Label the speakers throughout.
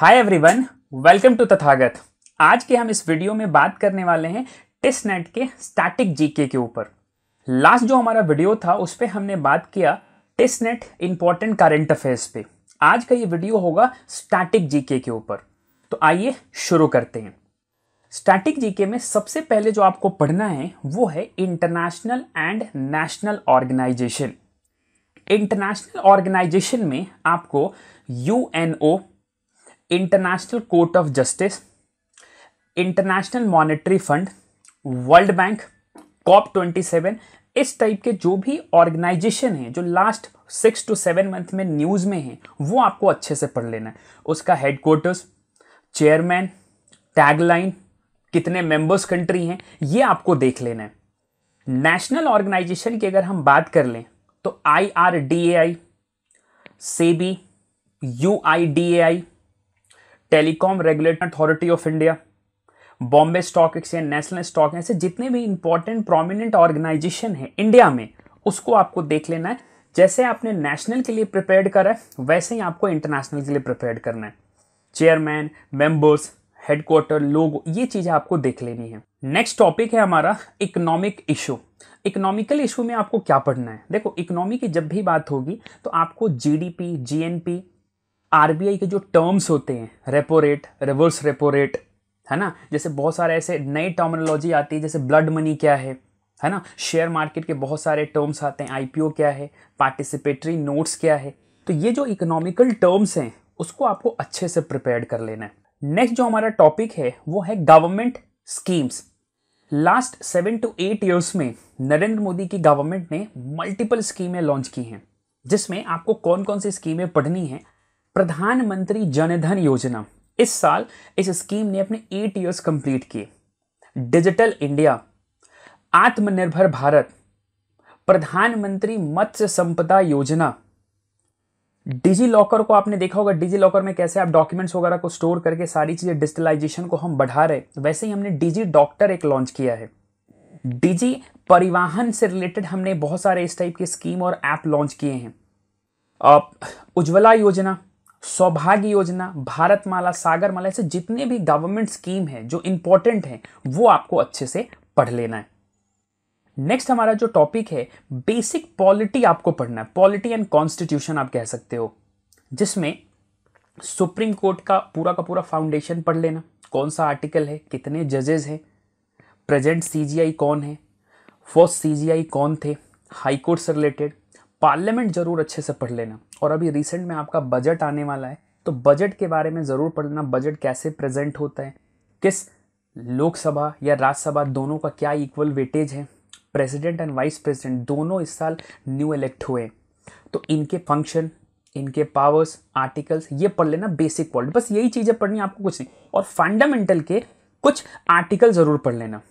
Speaker 1: hi everyone welcome to Tathagat आज के हम इस वीडियो में बात करने वाले हैं टेस्ट नेट के स्टैटिक जीके के ऊपर लास्ट जो हमारा वीडियो था उस पर हमने बात किया test net important current affairs पे आज का ये वीडियो होगा स्टैटिक जीके के ऊपर तो आइए शुरू करते हैं स्टैटिक जीके में सबसे पहले जो आपको पढ़ना है वो है international and national organization international organization में आपको U international court of justice international monetary fund world bank COP twenty seven इस टाइप के जो भी ऑर्गेनाइजेशन हैं जो last six to seven month में न्यूज़ में हैं वो आपको अच्छे से पढ़ लेना है उसका हेडक्वार्टर्स चेयरमैन टैगलाइन कितने मेंबर्स कंट्री हैं ये आपको देख लेना है नेशनल ऑर्गेनाइजेशन की अगर हम बात कर लें तो I R D A I SEBI U I D A I telecom regulatory authority of India Bombay stock exchange national stock ऐसे जितने भी इंपॉर्टेंट प्रोमिनेंट ऑर्गेनाइजेशन है इंडिया में उसको आपको देख लेना है जैसे आपने नेशनल के लिए प्रिपेयर करा है वैसे ही आपको इंटरनेशनल के लिए प्रिपेयर करना है चेयरमैन मेंबर्स हेडक्वार्टर लोग ये चीज़ें आपको देख लेनी है नेक्स्ट टॉपिक है हमारा इकोनॉमिक इशू इकोनॉमिकल इशू में आपको क्या पढ़ना है देखो इकोनॉमी की जब भी बात होगी तो आपको जीडीपी जीएनपी आर के जो टर्म्स होते हैं repo rate reverse repo rate है ना जैसे बहुत सारे ऐसे नई टर्मिनोलॉजी आती है जैसे ब्लड मनी क्या है है ना शेयर मार्केट के बहुत सारे टर्म्स आते हैं आईपीओ क्या है पार्टिसिपेटरी नोट्स क्या है तो ये जो इकोनॉमिकल टर्म्स हैं उसको आपको अच्छे से प्रिपेयर कर लेना है नेक्स्ट जो हमारा टॉपिक है वो है government schemes last seven to eight years में नरेंद्र मोदी की गवर्नमेंट ने मल्टीपल स्कीमें लॉन्च की हैं जिसमें आपको कौन कौन सी स्कीमें पढ़नी हैं प्रधानमंत्री जनधन योजना इस साल इस स्कीम ने अपने एट ईयर्स कंप्लीट किए डिजिटल इंडिया आत्मनिर्भर भारत प्रधानमंत्री मत्स्य संपदा योजना डिजी लॉकर को आपने देखा होगा डिजी लॉकर में कैसे आप डॉक्यूमेंट्स वगैरह को स्टोर करके सारी चीज़ें डिजिटलाइजेशन को हम बढ़ा रहे वैसे ही हमने डिजी डॉक्टर एक लॉन्च किया है डिजी परिवहन से रिलेटेड हमने बहुत सारे इस टाइप की स्कीम और ऐप लॉन्च किए हैं उज्ज्वला योजना सौभाग्य योजना भारतमाला सागरमाला ऐसे जितने भी गवर्नमेंट स्कीम हैं जो इम्पोर्टेंट हैं वो आपको अच्छे से पढ़ लेना है नेक्स्ट हमारा जो टॉपिक है बेसिक पॉलिटी आपको पढ़ना है पॉलिटी एंड कॉन्स्टिट्यूशन आप कह सकते हो जिसमें सुप्रीम कोर्ट का पूरा का पूरा फाउंडेशन पढ़ लेना कौन सा आर्टिकल है कितने जजेस हैं प्रेजेंट सीजीआई कौन है फर्स्ट सीजीआई कौन थे हाई कोर्ट से रिलेटेड पार्लियामेंट ज़रूर अच्छे से पढ़ लेना और अभी रिसेंट में आपका बजट आने वाला है तो बजट के बारे में ज़रूर पढ़ लेना बजट कैसे प्रेजेंट होता है किस लोकसभा या राज्यसभा दोनों का क्या इक्वल वेटेज है प्रेसिडेंट एंड वाइस प्रेसिडेंट दोनों इस साल न्यू इलेक्ट हुए तो इनके फंक्शन इनके पावर्स आर्टिकल्स ये पढ़ लेना बेसिक पॉइंट बस यही चीज़ें पढ़नी आपको कुछ नहीं और फंडामेंटल के कुछ आर्टिकल ज़रूर पढ़ लेना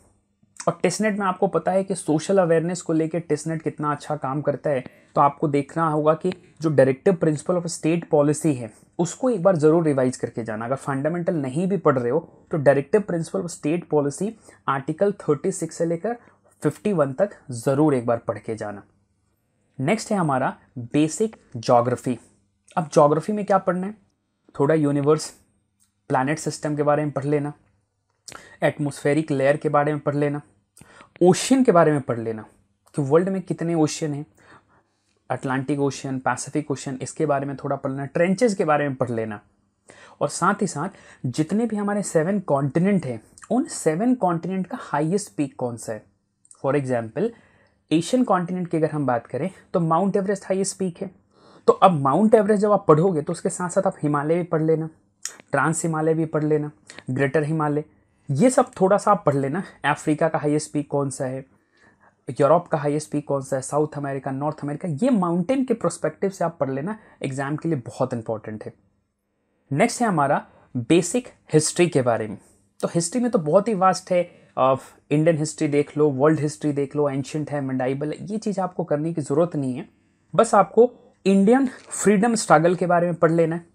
Speaker 1: और टेस्टनेट में आपको पता है कि सोशल अवेयरनेस को लेकर टेस्टनेट कितना अच्छा काम करता है तो आपको देखना होगा कि जो directive principle of state policy है उसको एक बार ज़रूर रिवाइज करके जाना अगर फंडामेंटल नहीं भी पढ़ रहे हो तो directive principle of state policy article 36 से लेकर 51 तक ज़रूर एक बार पढ़ के जाना नेक्स्ट है हमारा बेसिक जोग्राफी अब जोग्राफी में क्या पढ़ना है थोड़ा यूनिवर्स प्लानट सिस्टम के बारे में पढ़ लेना एटमोसफेरिक लेयर के बारे में पढ़ लेना ओशियन के बारे में पढ़ लेना कि वर्ल्ड में कितने ओशियन हैं अटलांटिक ओशियन पैसिफिक ओशियन इसके बारे में थोड़ा पढ़ लेना ट्रेंचेज के बारे में पढ़ लेना और साथ ही साथ जितने भी हमारे सेवन कॉन्टिनेंट हैं उन सेवन कॉन्टिनेंट का हाइएस्ट पीक कौन सा है फॉर एग्जाम्पल एशियन कॉन्टिनेंट की अगर हम बात करें तो माउंट एवरेस्ट हाइएस्ट पीक है तो अब माउंट एवरेस्ट जब आप पढ़ोगे तो उसके साथ साथ आप हिमालय भी पढ़ लेना ट्रांस हिमालय भी पढ़ लेना ग्रेटर हिमालय ये सब थोड़ा सा आप पढ़ लेना अफ्रीका का हाईएस्ट पीक कौन सा है यूरोप का हाईएस्ट पीक कौन सा है साउथ अमेरिका नॉर्थ अमेरिका ये माउंटेन के प्रोस्पेक्टिव से आप पढ़ लेना एग्जाम के लिए बहुत इंपॉर्टेंट है नेक्स्ट है हमारा बेसिक हिस्ट्री के बारे में तो हिस्ट्री में तो बहुत ही वास्ट है इंडियन हिस्ट्री देख लो वर्ल्ड हिस्ट्री देख लो एंशंट है मंडाइबल है ये चीज़ आपको करने की ज़रूरत नहीं है बस आपको इंडियन फ्रीडम स्ट्रगल के बारे में पढ़ लेना है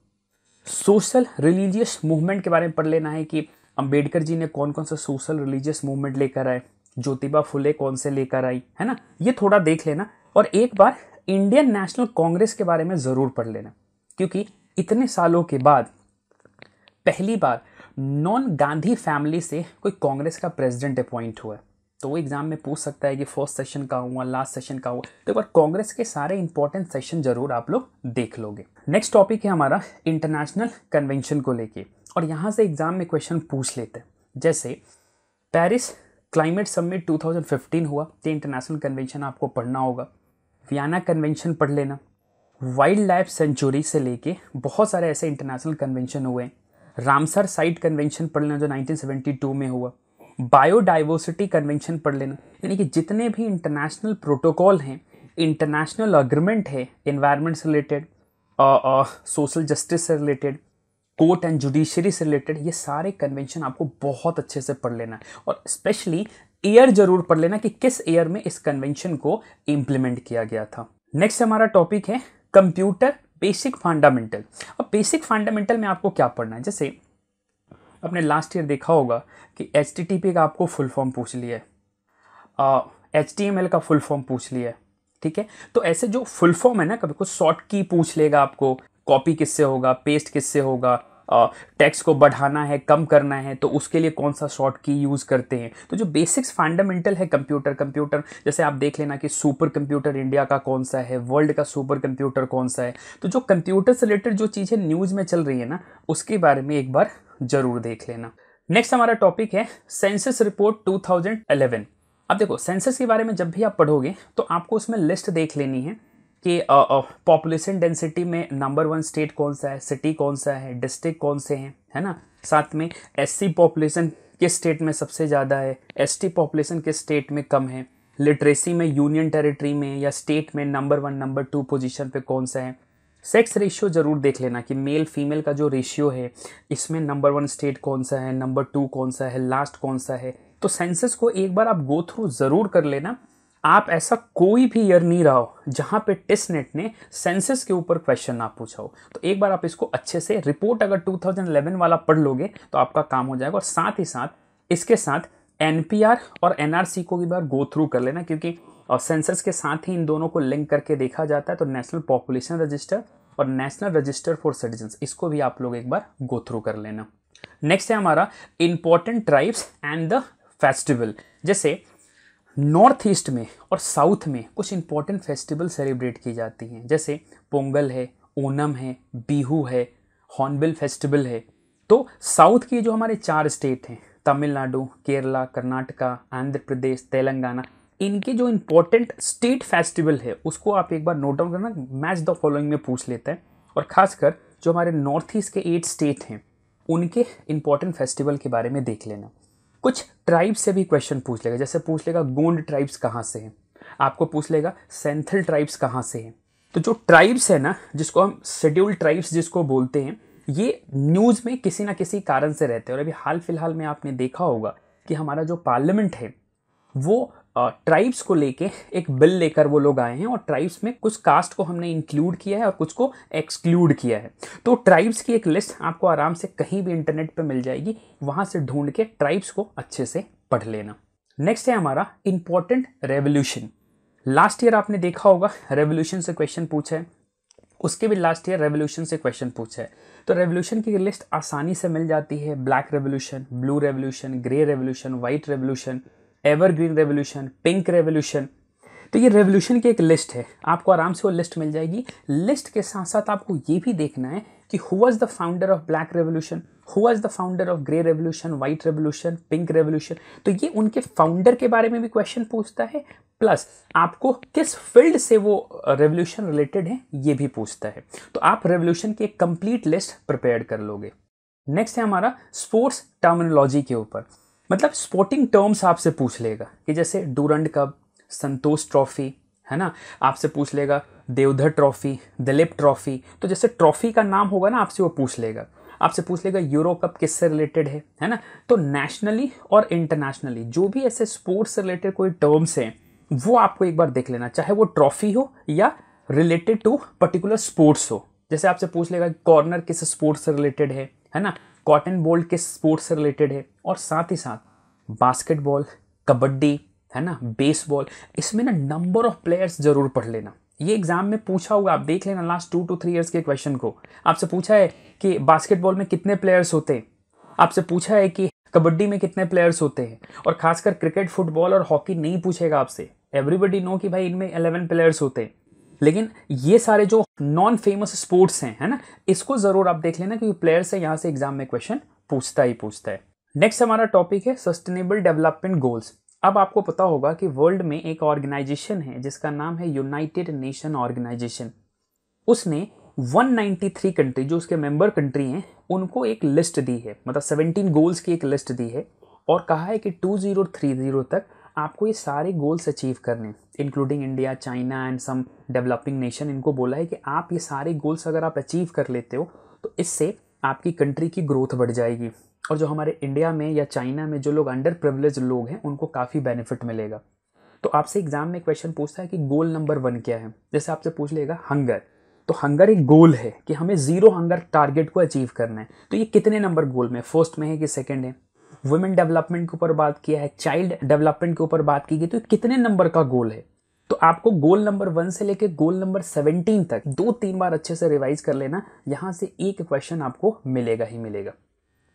Speaker 1: सोशल रिलीजियस मूवमेंट के बारे में पढ़ लेना है कि अंबेडकर जी ने कौन कौन सा सोशल रिलीजियस मूवमेंट लेकर आए ज्योतिबा फुले कौन से लेकर आई है ना ये थोड़ा देख लेना और एक बार इंडियन नेशनल कांग्रेस के बारे में ज़रूर पढ़ लेना क्योंकि इतने सालों के बाद पहली बार नॉन गांधी फैमिली से कोई कांग्रेस का प्रेसिडेंट अपॉइंट हुआ है तो वो एग्ज़ाम में पूछ सकता है कि फर्स्ट सेशन का हुआ लास्ट सेशन का हुआ तो एक बार कांग्रेस के सारे इंपॉर्टेंट सेशन जरूर आप लोग देख लोगे नेक्स्ट टॉपिक है हमारा इंटरनेशनल कन्वेंशन को लेके और यहाँ से एग्ज़ाम में क्वेश्चन पूछ लेते हैं जैसे पेरिस क्लाइमेट समिट 2015 हुआ ये इंटरनेशनल कन्वेंशन आपको पढ़ना होगा वियाना कन्वेंशन पढ़ लेना वाइल्ड लाइफ सेंचुरी से लेके बहुत सारे ऐसे इंटरनेशनल कन्वेंशन हुए हैं रामसर साइट कन्वेंशन पढ़ लेना जो 1972 में हुआ बायोडाइवर्सिटी कन्वेंशन पढ़ लेना यानी कि जितने भी इंटरनेशनल प्रोटोकॉल हैं इंटरनेशनल अग्रीमेंट है इन्वायरमेंट से रिलेटेड सोशल जस्टिस से रिलेटेड कोर्ट एंड जुडिशरी से रिलेटेड ये सारे कन्वेंशन आपको बहुत अच्छे से पढ़ लेना है और स्पेशली ईयर जरूर पढ़ लेना कि किस ईयर में इस कन्वेंशन को इम्प्लीमेंट किया गया था नेक्स्ट हमारा टॉपिक है कंप्यूटर बेसिक फंडामेंटल अब बेसिक फंडामेंटल में आपको क्या पढ़ना है जैसे आपने लास्ट ईयर देखा होगा कि एच का आपको फुल फॉर्म पूछ लिया है एच uh, का फुल फॉर्म पूछ लिया है ठीक है तो ऐसे जो फुल फॉर्म है ना कभी कुछ शॉर्ट की पूछ लेगा आपको कॉपी किससे होगा पेस्ट किससे होगा टेक्स्ट को बढ़ाना है कम करना है तो उसके लिए कौन सा शॉर्ट की यूज़ करते हैं तो जो बेसिक्स फंडामेंटल है कंप्यूटर कंप्यूटर जैसे आप देख लेना कि सुपर कंप्यूटर इंडिया का कौन सा है वर्ल्ड का सुपर कंप्यूटर कौन सा है तो जो कंप्यूटर से रिलेटेड जो चीज़ें न्यूज़ में चल रही है ना उसके बारे में एक बार ज़रूर देख लेना नेक्स्ट हमारा टॉपिक है सेंसस रिपोर्ट टू अब देखो सेंसस के बारे में जब भी आप पढ़ोगे तो आपको उसमें लिस्ट देख लेनी है कि पॉपुलेशन डेंसिटी में नंबर वन स्टेट कौन सा है सिटी कौन सा है डिस्ट्रिक्ट कौन से हैं है ना साथ में एस सी पॉपुलेशन किस स्टेट में सबसे ज़्यादा है एस टी पॉपुलेशन किस स्टेट में कम है लिटरेसी में यूनियन टेरिटरी में या स्टेट में number one number two position पर कौन सा है सेक्स रेशियो ज़रूर देख लेना कि मेल फीमेल का जो रेशियो है इसमें नंबर वन स्टेट कौन सा है नंबर टू कौन सा है लास्ट कौन सा है तो सेंसस को एक बार आप गो थ्रू ज़रूर कर लेना आप ऐसा कोई भी ईयर नहीं रहा हो जहाँ पे टेस्ट नेट ने सेंसस के ऊपर क्वेश्चन ना पूछा हो तो एक बार आप इसको अच्छे से रिपोर्ट अगर 2011 वाला पढ़ लोगे तो आपका काम हो जाएगा और साथ ही साथ इसके साथ एन और एन को भी बार गो थ्रू कर लेना क्योंकि सेंसस के साथ ही इन दोनों को लिंक करके देखा जाता है तो नेशनल पॉपुलेशन रजिस्टर और नेशनल रजिस्टर फॉर सिटीजन इसको भी आप लोग एक बार गो थ्रू कर लेना नेक्स्ट है हमारा important tribes and the festival जैसे नॉर्थ ईस्ट में और साउथ में कुछ इंपॉर्टेंट फेस्टिवल सेलिब्रेट की जाती हैं जैसे पोंगल है ओनम है बीहू है हॉर्नबिल फेस्टिवल है तो साउथ की जो हमारे चार स्टेट हैं तमिलनाडु केरला कर्नाटका आंध्र प्रदेश तेलंगाना इनके जो इम्पोर्टेंट स्टेट फेस्टिवल है उसको आप एक बार नोट डाउन करना मैच द फॉलोइंग में पूछ लेते हैं और ख़ासकर जो हमारे नॉर्थ ईस्ट के एट स्टेट हैं उनके इम्पॉर्टेंट फेस्टिवल के बारे में देख लेना कुछ ट्राइब्स से भी क्वेश्चन पूछ लेगा जैसे पूछ लेगा गोंड ट्राइब्स कहाँ से हैं आपको पूछ लेगा सेंथल ट्राइब्स कहाँ से हैं तो जो ट्राइब्स है ना जिसको हम शेड्यूल ट्राइब्स जिसको बोलते हैं ये न्यूज़ में किसी ना किसी कारण से रहते हैं और अभी हाल फिलहाल में आपने देखा होगा कि हमारा जो पार्लियामेंट है वो ट्राइब्स को लेके एक बिल लेकर वो लोग आए हैं और ट्राइब्स में कुछ कास्ट को हमने इंक्लूड किया है और कुछ को एक्सक्लूड किया है तो ट्राइब्स की एक लिस्ट आपको आराम से कहीं भी इंटरनेट पर मिल जाएगी वहाँ से ढूंढ के ट्राइब्स को अच्छे से पढ़ लेना नेक्स्ट है हमारा इम्पॉर्टेंट रेवोल्यूशन लास्ट ईयर आपने देखा होगा रेवोल्यूशन से क्वेश्चन पूछा है उसके भी लास्ट ईयर रेवोल्यूशन से क्वेश्चन पूछा है तो रेवोल्यूशन की लिस्ट आसानी से मिल जाती है black revolution blue revolution grey revolution white revolution evergreen revolution pink revolution तो ये रेवोल्यूशन की एक लिस्ट है आपको आराम से वो लिस्ट मिल जाएगी लिस्ट के साथ साथ आपको ये भी देखना है कि who was the founder of black revolution who was the founder of grey revolution white revolution pink revolution तो ये उनके फाउंडर के बारे में भी क्वेश्चन पूछता है प्लस आपको किस फील्ड से वो रेवोल्यूशन रिलेटेड है ये भी पूछता है तो आप रेवोल्यूशन की एक कंप्लीट लिस्ट प्रिपेयर कर लोगे नेक्स्ट है हमारा स्पोर्ट्स टर्मिनोलॉजी के ऊपर मतलब स्पोर्टिंग टर्म्स आपसे पूछ लेगा कि जैसे डूरंड कप संतोष ट्रॉफी है ना आपसे पूछ लेगा देवधर ट्रॉफी दिलीप ट्रॉफी तो जैसे ट्रॉफी का नाम होगा ना आपसे वो पूछ लेगा आपसे पूछ लेगा यूरो कप किससे रिलेटेड है है ना तो नेशनली और इंटरनेशनली जो भी ऐसे स्पोर्ट्स से रिलेटेड कोई टर्म्स हैं वो आपको एक बार देख लेना चाहे वो ट्रॉफी हो या रिलेटेड टू पर्टिकुलर स्पोर्ट्स हो जैसे आपसे पूछ लेगा कॉर्नर किस स्पोर्ट्स से रिलेटेड है है ना कॉटन बॉल के स्पोर्ट्स से रिलेटेड है और साथ ही साथ बास्केटबॉल कबड्डी है ना बेसबॉल इसमें ना नंबर ऑफ प्लेयर्स जरूर पढ़ लेना ये एग्जाम में पूछा होगा आप देख लेना last two two three years के क्वेश्चन को आपसे पूछा है कि बास्केटबॉल में कितने प्लेयर्स होते हैं आपसे पूछा है कि कबड्डी में कितने प्लेयर्स होते हैं और खासकर क्रिकेट फुटबॉल और हॉकी नहीं पूछेगा आपसे एवरीबडी नो कि भाई इनमें एलेवन प्लेयर्स होते हैं लेकिन ये सारे जो नॉन फेमस स्पोर्ट्स हैं है ना इसको ज़रूर आप देख लेना क्योंकि प्लेयर से यहाँ से एग्जाम में क्वेश्चन पूछता ही पूछता है नेक्स्ट हमारा टॉपिक है सस्टेनेबल डेवलपमेंट गोल्स अब आपको पता होगा कि वर्ल्ड में एक ऑर्गेनाइजेशन है जिसका नाम है यूनाइटेड नेशन ऑर्गेनाइजेशन उसने 193 कंट्री जो उसके मेंबर कंट्री हैं उनको एक लिस्ट दी है मतलब 17 गोल्स की एक लिस्ट दी है और कहा है कि 2030 तक आपको ये सारे गोल्स अचीव करने including India China and some developing nation इनको बोला है कि आप ये सारे गोल्स अगर आप अचीव कर लेते हो तो इससे आपकी कंट्री की ग्रोथ बढ़ जाएगी और जो हमारे इंडिया में या चाइना में जो लोग अंडर प्रिवलेज लोग हैं उनको काफ़ी बेनिफिट मिलेगा तो आपसे एग्जाम में क्वेश्चन पूछता है कि गोल नंबर वन क्या है जैसे आपसे पूछ लेगा हंगर तो हंगर एक गोल है कि हमें ज़ीरो हंगर टारगेट को अचीव करना है तो ये कितने नंबर गोल में फर्स्ट में है कि सेकेंड है वुमेन डेवलपमेंट के ऊपर बात किया है चाइल्ड डेवलपमेंट के ऊपर बात की गई तो कितने नंबर का गोल है तो आपको गोल नंबर वन से लेके गोल नंबर सेवनटीन तक दो तीन बार अच्छे से रिवाइज कर लेना यहाँ से एक क्वेश्चन आपको मिलेगा ही मिलेगा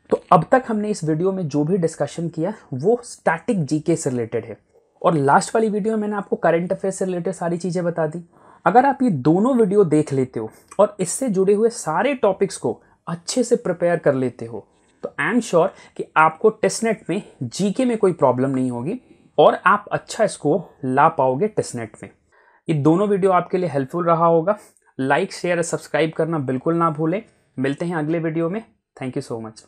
Speaker 1: तो अब तक हमने इस वीडियो में जो भी डिस्कशन किया वो स्टैटिक जीके से रिलेटेड है और लास्ट वाली वीडियो में मैंने आपको करंट अफेयर से रिलेटेड सारी चीज़ें बता दी अगर आप ये दोनों वीडियो देख लेते हो और इससे जुड़े हुए सारे टॉपिक्स को अच्छे से प्रिपेयर कर लेते हो तो आई एम श्योर कि आपको टेस्टनेट में जीके में कोई प्रॉब्लम नहीं होगी और आप अच्छा इसको ला पाओगे टेस्टनेट में ये दोनों वीडियो आपके लिए हेल्पफुल रहा होगा लाइक शेयर सब्सक्राइब करना बिल्कुल ना भूलें मिलते हैं अगले वीडियो में थैंक यू सो मच